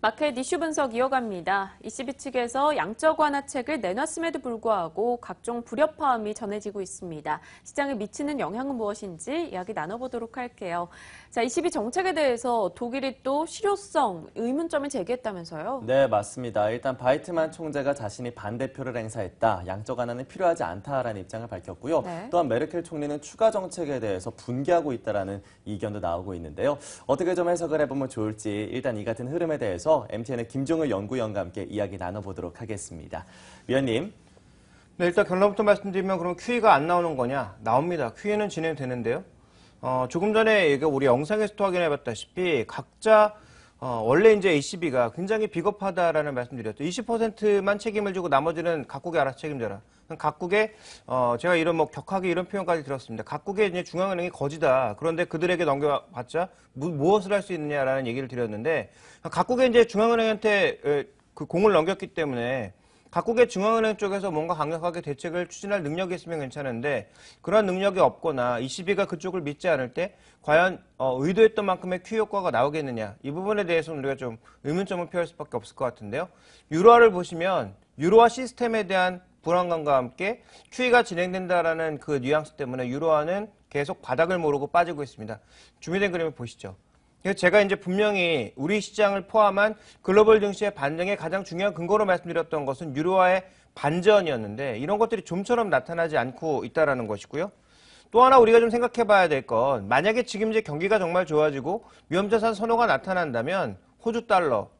마켓 이슈 분석 이어갑니다. ECB 측에서 양적 완화책을 내놨음에도 불구하고 각종 불협화음이 전해지고 있습니다. 시장에 미치는 영향은 무엇인지 이야기 나눠보도록 할게요. 자, ECB 정책에 대해서 독일이 또 실효성 의문점을 제기했다면서요? 네, 맞습니다. 일단 바이트만 총재가 자신이 반대표를 행사했다. 양적 완화는 필요하지 않다라는 입장을 밝혔고요. 네. 또한 메르켈 총리는 추가 정책에 대해서 분개하고 있다라는 이견도 나오고 있는데요. 어떻게 좀 해석을 해보면 좋을지 일단 이 같은 흐름에 대해서 대해서 MTN의 김종을 연구위원과 함께 이야기 나눠보도록 하겠습니다. 위원님. 네, 일단 결론부터 말씀드리면 그럼 QE가 안 나오는 거냐? 나옵니다. QE는 진행되는데요. 어, 조금 전에 우리 영상에서도 확인해봤다시피 각자 어, 원래 이제 ACB가 굉장히 비겁하다라는 말씀드렸죠. 20%만 책임을 지고 나머지는 각국에 알아서 책임져라. 각국의 어, 제가 이런 뭐 격하게 이런 표현까지 들었습니다. 각국의 이제 중앙은행이 거지다. 그런데 그들에게 넘겨봤자 무, 무엇을 할 수 있느냐라는 얘기를 드렸는데 각국의 이제 중앙은행한테 그 공을 넘겼기 때문에 각국의 중앙은행 쪽에서 뭔가 강력하게 대책을 추진할 능력이 있으면 괜찮은데 그런 능력이 없거나 ECB가 그쪽을 믿지 않을 때 과연 어, 의도했던 만큼의 큐 효과가 나오겠느냐 이 부분에 대해서는 우리가 좀 의문점을 표할 수밖에 없을 것 같은데요. 유로화를 보시면 유로화 시스템에 대한 불안감과 함께 추이가 진행된다라는 그 뉘앙스 때문에 유로화는 계속 바닥을 모르고 빠지고 있습니다. 준비된 그림을 보시죠. 제가 이제 분명히 우리 시장을 포함한 글로벌 증시의 반등의 가장 중요한 근거로 말씀드렸던 것은 유로화의 반전이었는데 이런 것들이 좀처럼 나타나지 않고 있다는 것이고요. 또 하나 우리가 좀 생각해 봐야 될 건 만약에 지금 이제 경기가 정말 좋아지고 위험자산 선호가 나타난다면 호주 달러,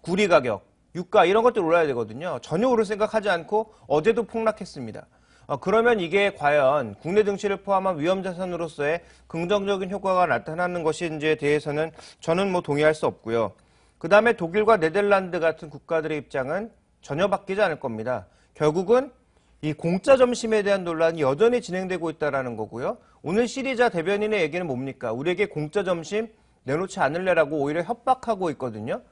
구리 가격, 유가 이런 것들 올라야 되거든요. 전혀 오를 생각하지 않고 어제도 폭락했습니다. 어, 그러면 이게 과연 국내 증시를 포함한 위험자산으로서의 긍정적인 효과가 나타나는 것인지에 대해서는 저는 뭐 동의할 수 없고요. 그 다음에 독일과 네덜란드 같은 국가들의 입장은 전혀 바뀌지 않을 겁니다. 결국은 이 공짜 점심에 대한 논란이 여전히 진행되고 있다는 거고요. 오늘 시리자 대변인의 얘기는 뭡니까? 우리에게 공짜 점심 내놓지 않을래라고 오히려 협박하고 있거든요.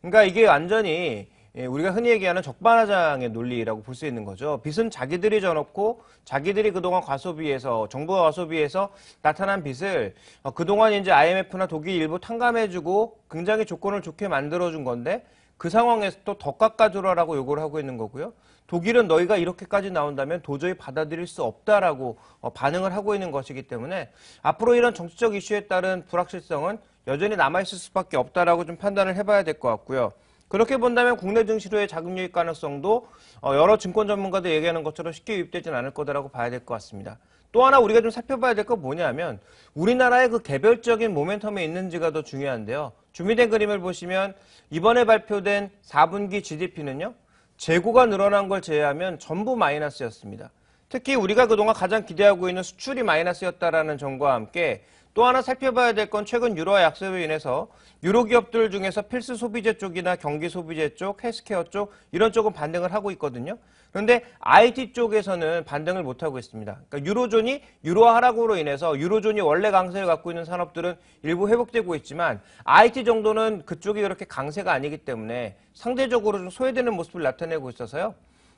그러니까 이게 완전히 예, 우리가 흔히 얘기하는 적반하장의 논리라고 볼 수 있는 거죠. 빚은 자기들이 져놓고 자기들이 그동안 과소비해서 정부가 과소비해서 나타난 빚을 어, 그동안 이제 IMF나 독일 일부 탕감해주고 굉장히 조건을 좋게 만들어준 건데 그 상황에서 또 더깎아주라라고 요구를 하고 있는 거고요. 독일은 너희가 이렇게까지 나온다면 도저히 받아들일 수 없다라고 어, 반응을 하고 있는 것이기 때문에 앞으로 이런 정치적 이슈에 따른 불확실성은 여전히 남아있을 수밖에 없다라고 좀 판단을 해봐야 될 것 같고요. 그렇게 본다면 국내 증시로의 자금 유입 가능성도 어, 여러 증권 전문가들 얘기하는 것처럼 쉽게 유입되진 않을 거다라고 봐야 될 것 같습니다. 또 하나 우리가 좀 살펴봐야 될 건 뭐냐면 우리나라의 그 개별적인 모멘텀이 있는지가 더 중요한데요. 준비된 그림을 보시면 이번에 발표된 4분기 GDP는요. 재고가 늘어난 걸 제외하면 전부 마이너스였습니다. 특히 우리가 그동안 가장 기대하고 있는 수출이 마이너스였다라는 점과 함께 또 하나 살펴봐야 될 건 최근 유로화 약세로 인해서 유로 기업들 중에서 필수 소비재 쪽이나 경기 소비재 쪽, 헬스케어 쪽 이런 쪽은 반등을 하고 있거든요. 그런데 IT 쪽에서는 반등을 못하고 있습니다. 그러니까 유로존이 유로화 하락으로 인해서 유로존이 원래 강세를 갖고 있는 산업들은 일부 회복되고 있지만 IT 정도는 그쪽이 그렇게 강세가 아니기 때문에 상대적으로 좀 소외되는 모습을 나타내고 있어서요.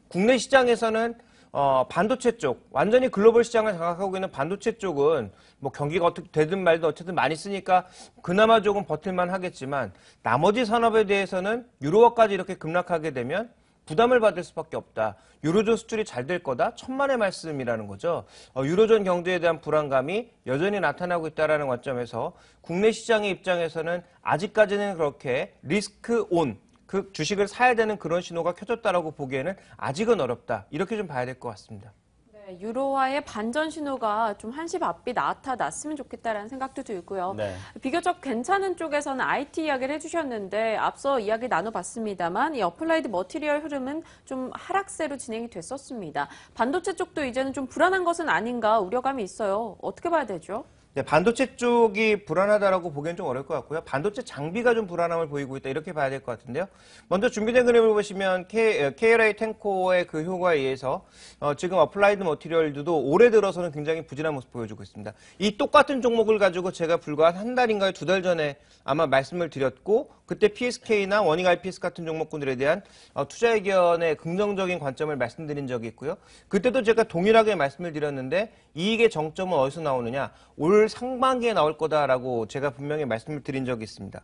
국내 시장에서는 어, 반도체 쪽, 완전히 글로벌 시장을 장악하고 있는 반도체 쪽은 뭐 경기가 어떻게 되든 말든 어쨌든 많이 쓰니까 그나마 조금 버틸만 하겠지만 나머지 산업에 대해서는 유로화까지 이렇게 급락하게 되면 부담을 받을 수밖에 없다. 유로존 수출이 잘 될 거다. 천만의 말씀이라는 거죠. 어, 유로존 경제에 대한 불안감이 여전히 나타나고 있다라는 관점에서 국내 시장의 입장에서는 아직까지는 그렇게 리스크 온그 주식을 사야 되는 그런 신호가 켜졌다라고 보기에는 아직은 어렵다. 이렇게 좀 봐야 될 것 같습니다. 네, 유로화의 반전 신호가 좀 한시 앞이 나타났으면 좋겠다라는 생각도 들고요. 네. 비교적 괜찮은 쪽에서는 IT 이야기를 해주셨는데 앞서 이야기 나눠봤습니다만 이 어플라이드 머티리얼 흐름은 좀 하락세로 진행이 됐었습니다. 반도체 쪽도 이제는 좀 불안한 것은 아닌가 우려감이 있어요. 어떻게 봐야 되죠? 네, 반도체 쪽이 불안하다라고 보기엔 좀 어려울 것 같고요. 반도체 장비가 좀 불안함을 보이고 있다 이렇게 봐야 될 것 같은데요. 먼저 준비된 그림을 보시면 K, 어, KLA 탱코의 그 효과에 의해서 어, 지금 어플라이드 머티리얼도 올해 들어서는 굉장히 부진한 모습 보여주고 있습니다. 이 똑같은 종목을 가지고 제가 불과 한 달인가요 두 달 전에 아마 말씀을 드렸고 그때 PSK나 원익 IPS 같은 종목군들에 대한 어, 투자 의견의 긍정적인 관점을 말씀드린 적이 있고요. 그때도 제가 동일하게 말씀을 드렸는데 이익의 정점은 어디서 나오느냐? 올 상반기에 나올 거다라고 제가 분명히 말씀을 드린 적이 있습니다.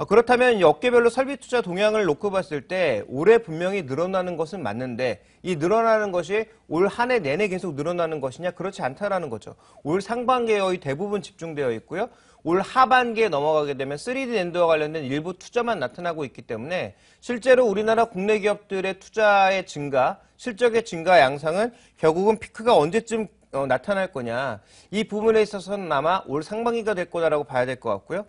어, 그렇다면 업계별로 설비 투자 동향을 놓고 봤을 때 올해 분명히 늘어나는 것은 맞는데 이 늘어나는 것이 올 한 해 내내 계속 늘어나는 것이냐 그렇지 않다라는 거죠. 올상반기의 대부분 집중되어 있고요. 올 하반기에 넘어가게 되면 3D 랜드와 관련된 일부 투자만 나타나고 있기 때문에 실제로 우리나라 국내 기업들의 투자의 증가, 실적의 증가 양상은 결국은 피크가 언제쯤 어, 나타날 거냐 이 부분에 있어서는 아마 올 상반기가 될 거다라고 봐야 될 것 같고요.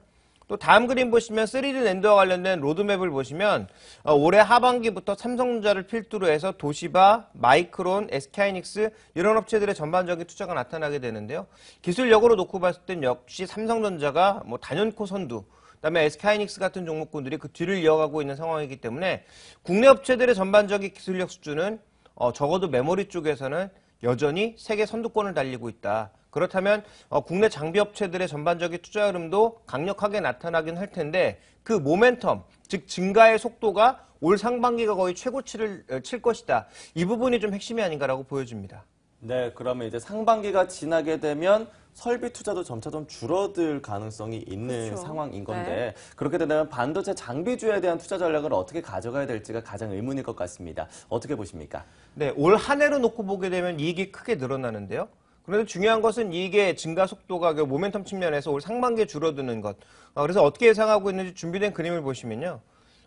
또 다음 그림 보시면 3D 랜드와 관련된 로드맵을 보시면 어, 올해 하반기부터 삼성전자를 필두로 해서 도시바, 마이크론, SK하이닉스 이런 업체들의 전반적인 투자가 나타나게 되는데요. 기술력으로 놓고 봤을 땐 역시 삼성전자가 뭐 단연코 선두 그다음에 SK하이닉스 같은 종목군들이 그 뒤를 이어가고 있는 상황이기 때문에 국내 업체들의 전반적인 기술력 수준은 어, 적어도 메모리 쪽에서는 여전히 세계 선두권을 달리고 있다. 그렇다면 어, 국내 장비 업체들의 전반적인 투자 흐름도 강력하게 나타나긴 할 텐데 그 모멘텀, 즉 증가의 속도가 올 상반기가 거의 최고치를 어, 칠 것이다. 이 부분이 좀 핵심이 아닌가라고 보여집니다. 네, 그러면 이제 상반기가 지나게 되면 설비 투자도 점차 좀 줄어들 가능성이 있는 그렇죠. 상황인 네. 건데 네. 그렇게 된다면 반도체 장비주에 대한 투자 전략을 어떻게 가져가야 될지가 가장 의문일 것 같습니다. 어떻게 보십니까? 네, 올한 해로 놓고 보게 되면 이익이 크게 늘어나는데요. 그래도 중요한 것은 이게 증가 속도가 그 모멘텀 측면에서 올 상반기에 줄어드는 것. 아, 그래서 어떻게 예상하고 있는지 준비된 그림을 보시면요.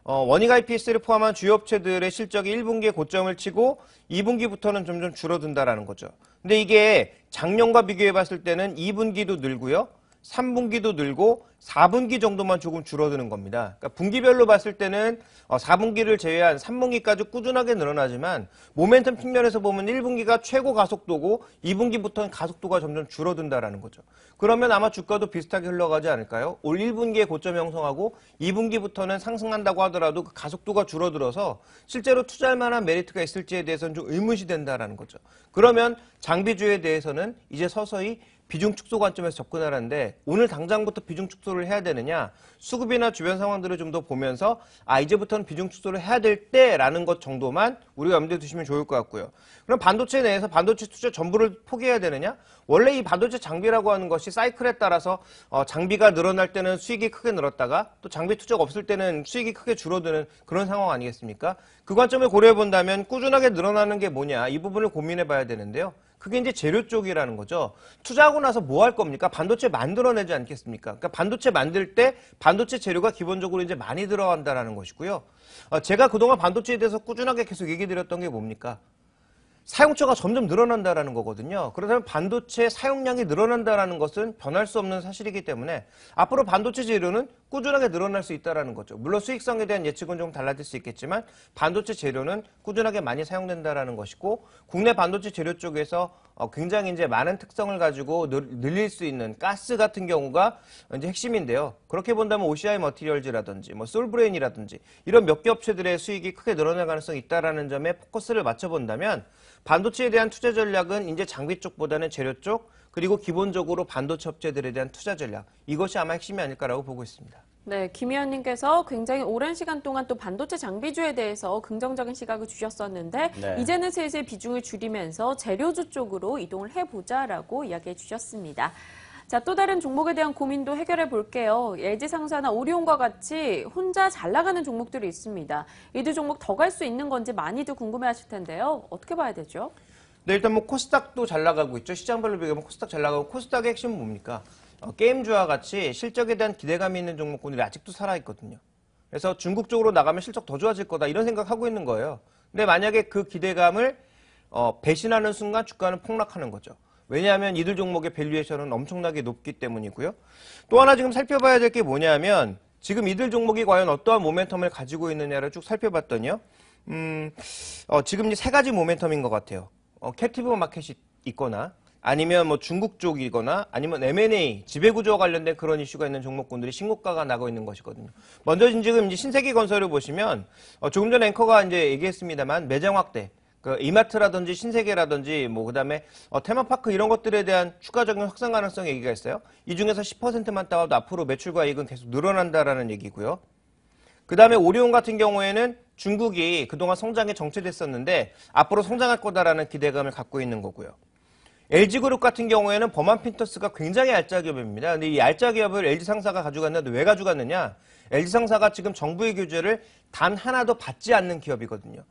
어, 원익 IPS를 포함한 주요 업체들의 실적이 1분기에 고점을 치고 2분기부터는 점점 줄어든다라는 거죠. 근데 이게 작년과 비교해 봤을 때는 2분기도 늘고요. 3분기도 늘고 4분기 정도만 조금 줄어드는 겁니다. 그러니까 분기별로 봤을 때는 4분기를 어, 제외한 3분기까지 꾸준하게 늘어나지만 모멘텀 측면에서 보면 1분기가 최고 가속도고 2분기부터는 가속도가 점점 줄어든다라는 거죠. 그러면 아마 주가도 비슷하게 흘러가지 않을까요? 올 1분기에 고점 형성하고 2분기부터는 상승한다고 하더라도 그 가속도가 줄어들어서 실제로 투자할 만한 메리트가 있을지에 대해서는 좀의문이 된다라는 거죠. 그러면 장비주에 대해서는 이제 서서히 비중 축소 관점에서 접근하는데 라 오늘 당장부터 비중 축소 축소를 해야 되느냐 수급이나 주변 상황들을 좀 더 보면서 아 이제부터는 비중 축소를 해야 될 때라는 것 정도만 우리가 염두에 두시면 좋을 것 같고요. 그럼 반도체 내에서 반도체 투자 전부를 포기해야 되느냐? 원래 이 반도체 장비라고 하는 것이 사이클에 따라서 어, 장비가 늘어날 때는 수익이 크게 늘었다가 또 장비 투자가 없을 때는 수익이 크게 줄어드는 그런 상황 아니겠습니까? 그 관점을 고려해 본다면 꾸준하게 늘어나는 게 뭐냐 이 부분을 고민해 봐야 되는데요. 그게 이제 재료 쪽이라는 거죠. 투자하고 나서 뭐 할 겁니까? 반도체 만들어내지 않겠습니까? 그러니까 반도체 만들 때 반도체 재료가 기본적으로 이제 많이 들어간다라는 것이고요. 어, 제가 그동안 반도체에 대해서 꾸준하게 계속 얘기 드렸던 게 뭡니까? 사용처가 점점 늘어난다라는 거거든요. 그렇다면 반도체 사용량이 늘어난다라는 것은 변할 수 없는 사실이기 때문에 앞으로 반도체 재료는 꾸준하게 늘어날 수 있다라는 거죠. 물론 수익성에 대한 예측은 좀 달라질 수 있겠지만 반도체 재료는 꾸준하게 많이 사용된다라는 것이고 국내 반도체 재료 쪽에서 어, 굉장히 이제 많은 특성을 가지고 늘릴 수 있는 가스 같은 경우가 이제 핵심인데요. 그렇게 본다면 OCI 머티리얼즈라든지 뭐 솔브레인이라든지 이런 몇 개 업체들의 수익이 크게 늘어날 가능성이 있다라는 점에 포커스를 맞춰 본다면 반도체에 대한 투자 전략은 이제 장비 쪽보다는 재료 쪽 그리고 기본적으로 반도체 업체들에 대한 투자 전략 이것이 아마 핵심이 아닐까라고 보고 있습니다. 네, 김 의원님께서 굉장히 오랜 시간 동안 또 반도체 장비주에 대해서 긍정적인 시각을 주셨었는데 네. 이제는 슬슬 비중을 줄이면서 재료주 쪽으로 이동을 해보자라고 이야기해 주셨습니다. 자, 또 다른 종목에 대한 고민도 해결해 볼게요. 예지 상사나 오리온과 같이 혼자 잘 나가는 종목들이 있습니다. 이 두 종목 더 갈 수 있는 건지 많이도 궁금해 하실 텐데요. 어떻게 봐야 되죠? 네, 일단 뭐 코스닥도 잘 나가고 있죠. 시장별로 비교하면 코스닥 잘 나가고 코스닥의 핵심은 뭡니까? 어, 게임주와 같이 실적에 대한 기대감이 있는 종목군들이 아직도 살아있거든요. 그래서 중국 쪽으로 나가면 실적 더 좋아질 거다 이런 생각하고 있는 거예요. 근데 만약에 그 기대감을 어, 배신하는 순간 주가는 폭락하는 거죠. 왜냐하면 이들 종목의 밸류에이션은 엄청나게 높기 때문이고요. 또 하나 지금 살펴봐야 될 게 뭐냐면 지금 이들 종목이 과연 어떠한 모멘텀을 가지고 있느냐를 쭉 살펴봤더니요. 음, 어, 지금 이세 가지 모멘텀인 것 같아요. 어, 캡티브 마켓이 있거나 아니면 뭐 중국 쪽이거나 아니면 M&A, 지배구조와 관련된 그런 이슈가 있는 종목군들이 신고가가 나고 있는 것이거든요. 먼저 지금 이제 신세계 건설을 보시면 어, 조금 전 앵커가 이제 얘기했습니다만 매장 확대. 그 이마트라든지 신세계라든지 뭐 그다음에 어, 테마파크 이런 것들에 대한 추가적인 확산 가능성 얘기가 있어요. 이 중에서 10%만 따와도 앞으로 매출과 이익은 계속 늘어난다라는 얘기고요. 그다음에 오리온 같은 경우에는 중국이 그동안 성장에 정체됐었는데 앞으로 성장할 거다라는 기대감을 갖고 있는 거고요. LG그룹 같은 경우에는 버한 핀터스가 굉장히 알짜 기업입니다. 근데 이 알짜 기업을 LG 상사가 가져갔는데 왜 가져갔느냐? LG 상사가 지금 정부의 규제를 단 하나도 받지 않는 기업이거든요.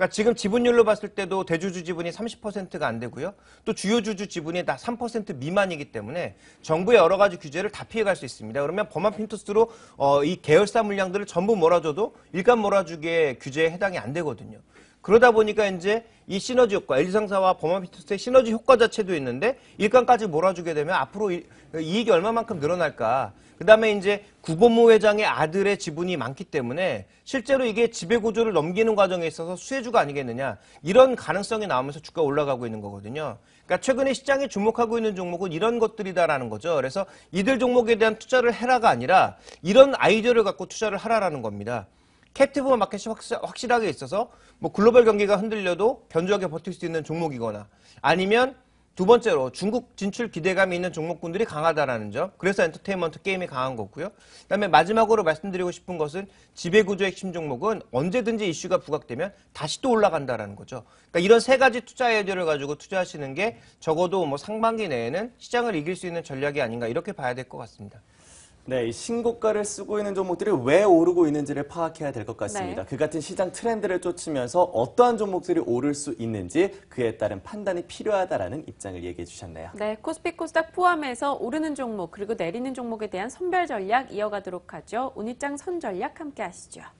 그러니까 지금 지분율로 봤을 때도 대주주 지분이 30%가 안 되고요. 또 주요 주주 지분이 다 3% 미만이기 때문에 정부의 여러 가지 규제를 다 피해갈 수 있습니다. 그러면 범한 핀토스로 어, 이 계열사 물량들을 전부 몰아줘도 일감 몰아주기에 규제에 해당이 안 되거든요. 그러다 보니까 이제 이 시너지 효과, 엘리상사와 범한피투스의 시너지 효과 자체도 있는데 일감까지 몰아주게 되면 앞으로 이, 익이 얼마만큼 늘어날까. 그 다음에 이제 구본모 회장의 아들의 지분이 많기 때문에 실제로 이게 지배구조를 넘기는 과정에 있어서 수혜주가 아니겠느냐. 이런 가능성이 나오면서 주가 올라가고 있는 거거든요. 그러니까 최근에 시장에 주목하고 있는 종목은 이런 것들이다라는 거죠. 그래서 이들 종목에 대한 투자를 해라가 아니라 이런 아이디어를 갖고 투자를 하라라는 겁니다. 캡티브 마켓이 확실, 하게 있어서 뭐 글로벌 경기가 흔들려도 견조하게 버틸 수 있는 종목이거나 아니면 두 번째로 중국 진출 기대감이 있는 종목군들이 강하다라는 점. 그래서 엔터테인먼트 게임이 강한 거고요. 그다음에 마지막으로 말씀드리고 싶은 것은 지배구조 핵심 종목은 언제든지 이슈가 부각되면 다시 또 올라간다라는 거죠. 그러니까 이런 세 가지 투자 아이디어를 가지고 투자하시는 게 적어도 뭐 상반기 내에는 시장을 이길 수 있는 전략이 아닌가 이렇게 봐야 될 것 같습니다. 네, 신고가를 쓰고 있는 종목들이 왜 오르고 있는지를 파악해야 될 것 같습니다. 네. 그 같은 시장 트렌드를 쫓으면서 어떠한 종목들이 오를 수 있는지 그에 따른 판단이 필요하다라는 입장을 얘기해 주셨네요. 네, 코스피 코스닥 포함해서 오르는 종목 그리고 내리는 종목에 대한 선별 전략 이어가도록 하죠. 오늘장 선 전략 함께 하시죠.